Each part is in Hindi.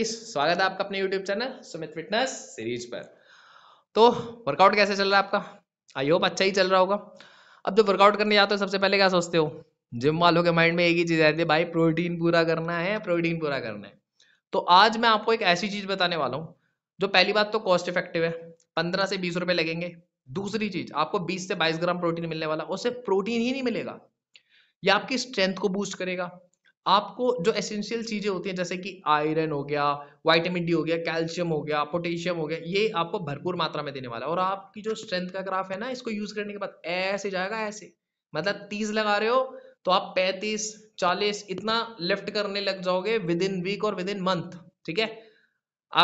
फिटनेस स्वागत है आपका अपने YouTube channel Sumit fitness series पर तो वर्कआउट कैसे चल रहा है आपका आई होप अच्छा ही चल रहा होगा अब जब वर्कआउट करने जाते हो सबसे पहले क्या सोचते हो जिम वालों के माइंड में एक ही चीज़ रहती है भाई प्रोटीन पूरा करना है प्रोटीन पूरा करना है तो आज मैं आपको एक ऐसी चीज़ बताने वाला हूँ जो पहली बात तो कॉस्ट इफेक्टिव है पंद्रह से बीस रुपए लगेंगे दूसरी चीज़ आपको बीस से बाईस ग्राम प्रोटीन मिलने वाला उससे प्रोटीन ही नहीं मिलेगा ये आपकी स्ट्रेंथ को बूस्ट करेगा आपको जो एसेंशियल चीज़ें होती हैं जैसे कि आयरन हो गया वाइटामिन डी हो गया कैल्शियम हो गया पोटेशियम हो गया ये आपको भरपूर मात्रा में देने वाला है और आपकी जो स्ट्रेंथ का ग्राफ है ना इसको यूज करने के बाद ऐसे जाएगा ऐसे मतलब तीस लगा रहे हो तो आप पैंतीस चालीस इतना लिफ्ट करने लग जाओगे विद इन वीक और विद इन मंथ ठीक है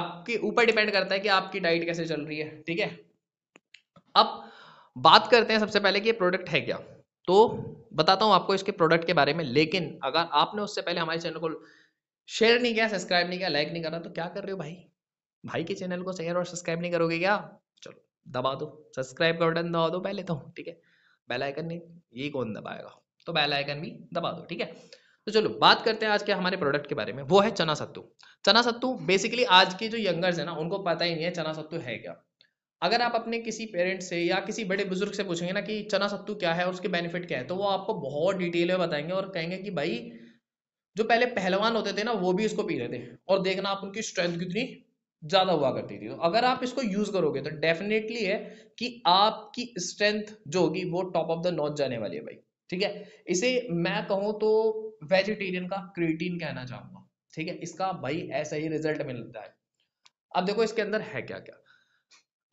आपके ऊपर डिपेंड करता है कि आपकी डाइट कैसे चल रही है ठीक है अब बात करते हैं सबसे पहले कि प्रोडक्ट है क्या तो बताता हूँ आपको इसके प्रोडक्ट के बारे में लेकिन अगर आपने उससे पहले हमारे चैनल को शेयर नहीं किया सब्सक्राइब नहीं किया लाइक नहीं करा तो क्या कर रहे हो भाई भाई के चैनल को शेयर और सब्सक्राइब नहीं करोगे क्या चलो दबा दो सब्सक्राइब का बटन दबा दो पहले तो ठीक है बेल आइकन नहीं ये कौन दबाएगा तो बेल आइकन भी दबा दो ठीक है तो चलो बात करते हैं आज के हमारे प्रोडक्ट के बारे में वो है चना सत्तू चना सत्तू बेसिकली आज के जो यंगर्स है ना उनको पता ही नहीं है चना सत्तू है क्या अगर आप अपने किसी पेरेंट से या किसी बड़े बुजुर्ग से पूछेंगे ना कि चना सत्तू क्या है और उसके बेनिफिट क्या है तो वो आपको बहुत डिटेल में बताएंगे और कहेंगे कि भाई जो पहले पहलवान होते थे ना वो भी इसको पी रहे थे और देखना आप उनकी स्ट्रेंथ कितनी ज़्यादा हुआ करती थी तो अगर आप इसको यूज़ करोगे तो डेफिनेटली है कि आपकी स्ट्रेंथ जो होगी वो टॉप ऑफ द नॉर्थ जाने वाली है भाई ठीक है इसे मैं कहूँ तो वेजिटेरियन का क्रिएटिन कहना चाहूँगा ठीक है इसका भाई ऐसा ही रिजल्ट मिलता है अब देखो इसके अंदर है क्या क्या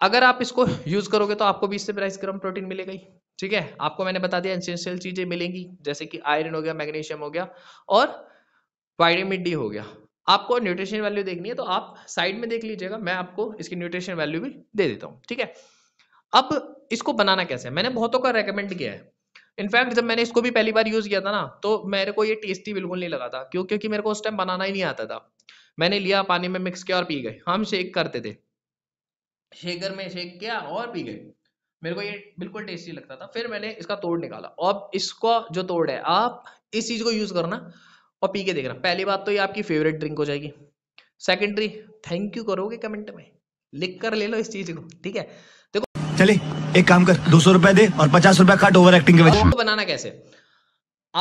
अगर आप इसको यूज करोगे तो आपको भी से प्राइस ग्राम प्रोटीन मिलेगा ही ठीक है आपको मैंने बता दिया एसेंशियल चीजें मिलेंगी जैसे कि आयरन हो गया मैग्नीशियम हो गया और वाइटामिन डी हो गया आपको न्यूट्रिशन वैल्यू देखनी है तो आप साइड में देख लीजिएगा मैं आपको इसकी न्यूट्रिशन वैल्यू भी दे देता हूँ ठीक है अब इसको बनाना कैसे है मैंने बहुतों का रेकमेंड किया है इनफैक्ट जब मैंने इसको भी पहली बार यूज किया था ना तो मेरे को ये टेस्टी बिल्कुल नहीं लगा था क्यों क्योंकि मेरे को उस टाइम बनाना ही नहीं आता था मैंने लिया पानी में मिक्स किया और पी गए हम शेक करते थे शेकर में शेक किया और पी गए मेरे को ये बिल्कुल टेस्टी लगता था फिर मैंने इसका तोड़ निकाला अब इसको जो तोड़ है आप इस चीज़ को यूज़ करना और पी के देखना पहली बात तो ये आपकी फेवरेट ड्रिंक हो जाएगी सेकेंडरी थैंक यू करोगे कमेंट में लिख कर ले लो इस चीज को ठीक है देखो चले एक काम कर दो सौ रुपए दे और पचास रुपए कट ओवर एक्टिंग के तो बनाना कैसे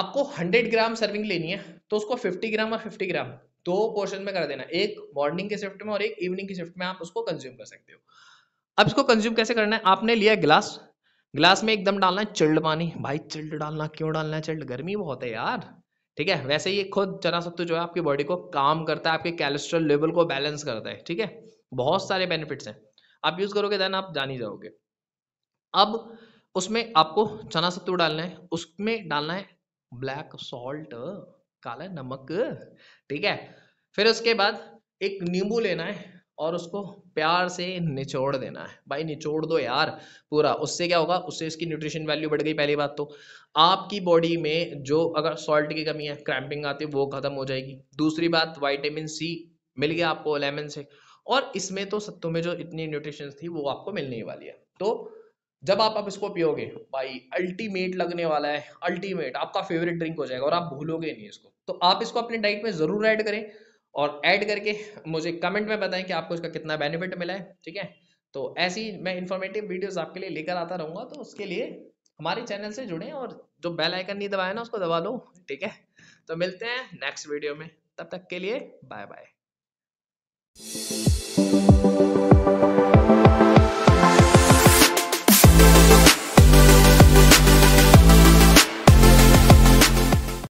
आपको हंड्रेड ग्राम सर्विंग लेनी है तो उसको फिफ्टी ग्राम और फिफ्टी ग्राम दो पोर्शन में कर देना एक मॉर्निंग के शिफ्ट में और एक इवनिंग के शिफ्ट में आप उसको कंज्यूम कर सकते हो अब इसको कंज्यूम कैसे करना है आपने लिया ग्लास ग्लास में एकदम डालना है चिल्ड पानी भाई चिल्ड डालना क्यों डालना है चिल्ड गर्मी बहुत है यार ठीक है वैसे ये खुद चना सत्तू जो है आपकी बॉडी को काम करता है आपके कैलेस्ट्रॉल लेवल को बैलेंस करता है ठीक है बहुत सारे बेनिफिट्स हैं आप यूज़ करोगे देन आप जान ही जाओगे अब उसमें आपको चना सत्तू डालना है उसमें डालना है ब्लैक सॉल्ट काला नमक ठीक है फिर उसके बाद एक नींबू लेना है और उसको प्यार से निचोड़ देना है भाई निचोड़ दो यार पूरा उससे क्या होगा उससे इसकी न्यूट्रिशन वैल्यू बढ़ गई पहली बात तो आपकी बॉडी में जो अगर सॉल्ट की कमी है क्रैम्पिंग आती है वो खत्म हो जाएगी दूसरी बात वाइटामिन सी मिल गया आपको लेमन से और इसमें तो सत्तू में जो इतनी न्यूट्रिशन थी वो आपको मिलने वाली है तो जब आप आप इसको पियोगे भाई अल्टीमेट लगने वाला है अल्टीमेट आपका फेवरेट ड्रिंक हो जाएगा और आप भूलोगे नहीं इसको तो आप इसको अपने डाइट में ज़रूर ऐड करें और ऐड करके मुझे कमेंट में बताएं कि आपको इसका कितना बेनिफिट मिला है ठीक है तो ऐसी मैं इन्फॉर्मेटिव वीडियोस आपके लिए लेकर आता रहूंगा तो उसके लिए हमारे चैनल से जुड़े और जो बेल आइकन नहीं दबाया ना उसको दबा लो ठीक है तो मिलते हैं नेक्स्ट वीडियो में तब तक के लिए बाय बाय